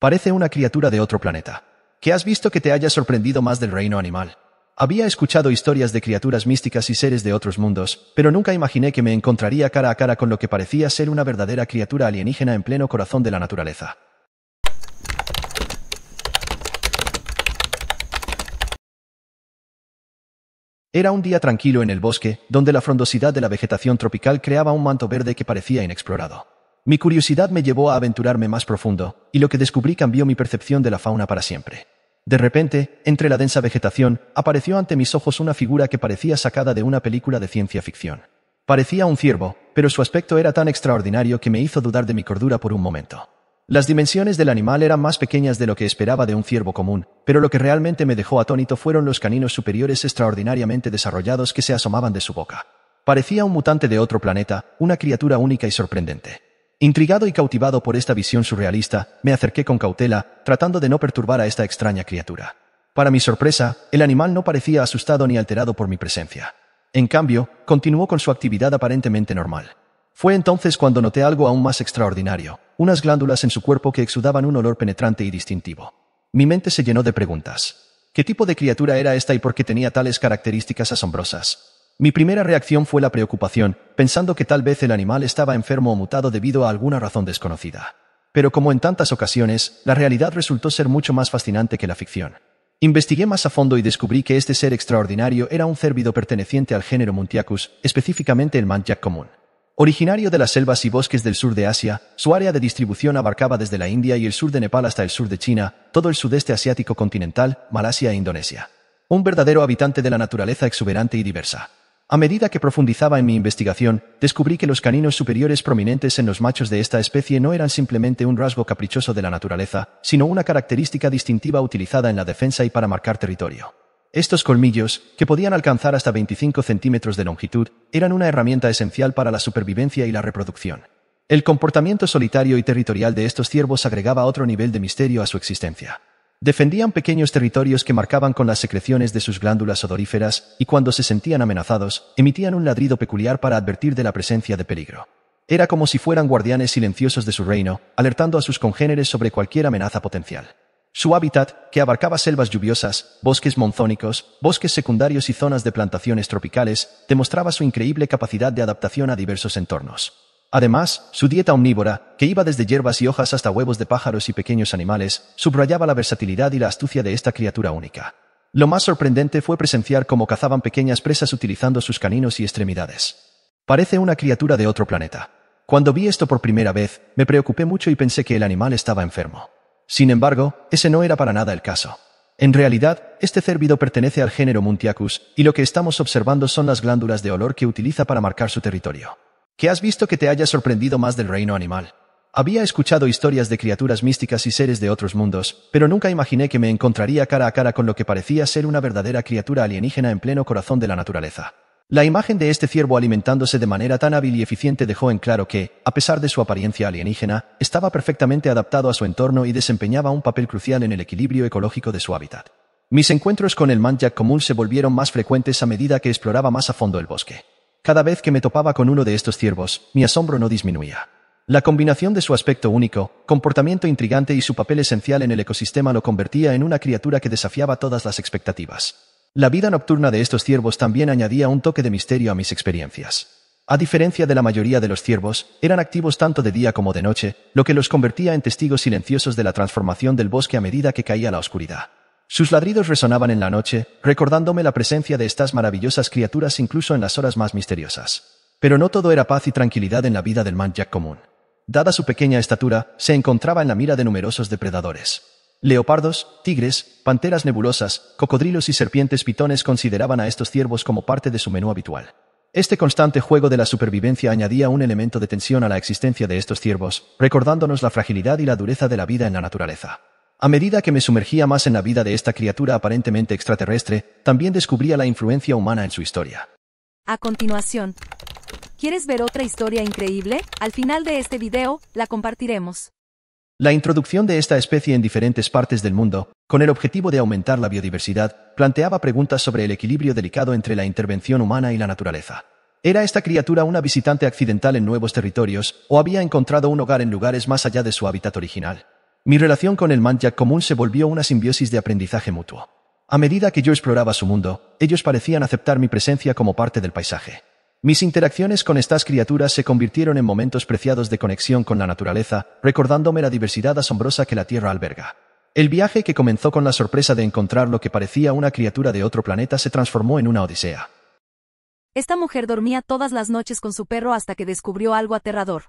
Parece una criatura de otro planeta. ¿Qué has visto que te haya sorprendido más del reino animal? Había escuchado historias de criaturas místicas y seres de otros mundos, pero nunca imaginé que me encontraría cara a cara con lo que parecía ser una verdadera criatura alienígena en pleno corazón de la naturaleza. Era un día tranquilo en el bosque, donde la frondosidad de la vegetación tropical creaba un manto verde que parecía inexplorado. Mi curiosidad me llevó a aventurarme más profundo, y lo que descubrí cambió mi percepción de la fauna para siempre. De repente, entre la densa vegetación, apareció ante mis ojos una figura que parecía sacada de una película de ciencia ficción. Parecía un ciervo, pero su aspecto era tan extraordinario que me hizo dudar de mi cordura por un momento. Las dimensiones del animal eran más pequeñas de lo que esperaba de un ciervo común, pero lo que realmente me dejó atónito fueron los caninos superiores extraordinariamente desarrollados que se asomaban de su boca. Parecía un mutante de otro planeta, una criatura única y sorprendente. Intrigado y cautivado por esta visión surrealista, me acerqué con cautela, tratando de no perturbar a esta extraña criatura. Para mi sorpresa, el animal no parecía asustado ni alterado por mi presencia. En cambio, continuó con su actividad aparentemente normal. Fue entonces cuando noté algo aún más extraordinario, unas glándulas en su cuerpo que exudaban un olor penetrante y distintivo. Mi mente se llenó de preguntas. ¿Qué tipo de criatura era esta y por qué tenía tales características asombrosas? Mi primera reacción fue la preocupación, pensando que tal vez el animal estaba enfermo o mutado debido a alguna razón desconocida. Pero como en tantas ocasiones, la realidad resultó ser mucho más fascinante que la ficción. Investigué más a fondo y descubrí que este ser extraordinario era un cérvido perteneciente al género Muntiacus, específicamente el Mantiac común. Originario de las selvas y bosques del sur de Asia, su área de distribución abarcaba desde la India y el sur de Nepal hasta el sur de China, todo el sudeste asiático continental, Malasia e Indonesia. Un verdadero habitante de la naturaleza exuberante y diversa. A medida que profundizaba en mi investigación, descubrí que los caninos superiores prominentes en los machos de esta especie no eran simplemente un rasgo caprichoso de la naturaleza, sino una característica distintiva utilizada en la defensa y para marcar territorio. Estos colmillos, que podían alcanzar hasta 25 centímetros de longitud, eran una herramienta esencial para la supervivencia y la reproducción. El comportamiento solitario y territorial de estos ciervos agregaba otro nivel de misterio a su existencia. Defendían pequeños territorios que marcaban con las secreciones de sus glándulas odoríferas y cuando se sentían amenazados, emitían un ladrido peculiar para advertir de la presencia de peligro. Era como si fueran guardianes silenciosos de su reino, alertando a sus congéneres sobre cualquier amenaza potencial. Su hábitat, que abarcaba selvas lluviosas, bosques monzónicos, bosques secundarios y zonas de plantaciones tropicales, demostraba su increíble capacidad de adaptación a diversos entornos. Además, su dieta omnívora, que iba desde hierbas y hojas hasta huevos de pájaros y pequeños animales, subrayaba la versatilidad y la astucia de esta criatura única. Lo más sorprendente fue presenciar cómo cazaban pequeñas presas utilizando sus caninos y extremidades. Parece una criatura de otro planeta. Cuando vi esto por primera vez, me preocupé mucho y pensé que el animal estaba enfermo. Sin embargo, ese no era para nada el caso. En realidad, este cérvido pertenece al género Muntiacus, y lo que estamos observando son las glándulas de olor que utiliza para marcar su territorio. ¿Qué has visto que te haya sorprendido más del reino animal? Había escuchado historias de criaturas místicas y seres de otros mundos, pero nunca imaginé que me encontraría cara a cara con lo que parecía ser una verdadera criatura alienígena en pleno corazón de la naturaleza. La imagen de este ciervo alimentándose de manera tan hábil y eficiente dejó en claro que, a pesar de su apariencia alienígena, estaba perfectamente adaptado a su entorno y desempeñaba un papel crucial en el equilibrio ecológico de su hábitat. Mis encuentros con el manjac común se volvieron más frecuentes a medida que exploraba más a fondo el bosque. Cada vez que me topaba con uno de estos ciervos, mi asombro no disminuía. La combinación de su aspecto único, comportamiento intrigante y su papel esencial en el ecosistema lo convertía en una criatura que desafiaba todas las expectativas. La vida nocturna de estos ciervos también añadía un toque de misterio a mis experiencias. A diferencia de la mayoría de los ciervos, eran activos tanto de día como de noche, lo que los convertía en testigos silenciosos de la transformación del bosque a medida que caía la oscuridad. Sus ladridos resonaban en la noche, recordándome la presencia de estas maravillosas criaturas incluso en las horas más misteriosas. Pero no todo era paz y tranquilidad en la vida del man común. Dada su pequeña estatura, se encontraba en la mira de numerosos depredadores. Leopardos, tigres, panteras nebulosas, cocodrilos y serpientes pitones consideraban a estos ciervos como parte de su menú habitual. Este constante juego de la supervivencia añadía un elemento de tensión a la existencia de estos ciervos, recordándonos la fragilidad y la dureza de la vida en la naturaleza. A medida que me sumergía más en la vida de esta criatura aparentemente extraterrestre, también descubría la influencia humana en su historia. A continuación, ¿quieres ver otra historia increíble? Al final de este video, la compartiremos. La introducción de esta especie en diferentes partes del mundo, con el objetivo de aumentar la biodiversidad, planteaba preguntas sobre el equilibrio delicado entre la intervención humana y la naturaleza. ¿Era esta criatura una visitante accidental en nuevos territorios, o había encontrado un hogar en lugares más allá de su hábitat original? Mi relación con el Manjak común se volvió una simbiosis de aprendizaje mutuo. A medida que yo exploraba su mundo, ellos parecían aceptar mi presencia como parte del paisaje. Mis interacciones con estas criaturas se convirtieron en momentos preciados de conexión con la naturaleza, recordándome la diversidad asombrosa que la Tierra alberga. El viaje que comenzó con la sorpresa de encontrar lo que parecía una criatura de otro planeta se transformó en una odisea. Esta mujer dormía todas las noches con su perro hasta que descubrió algo aterrador.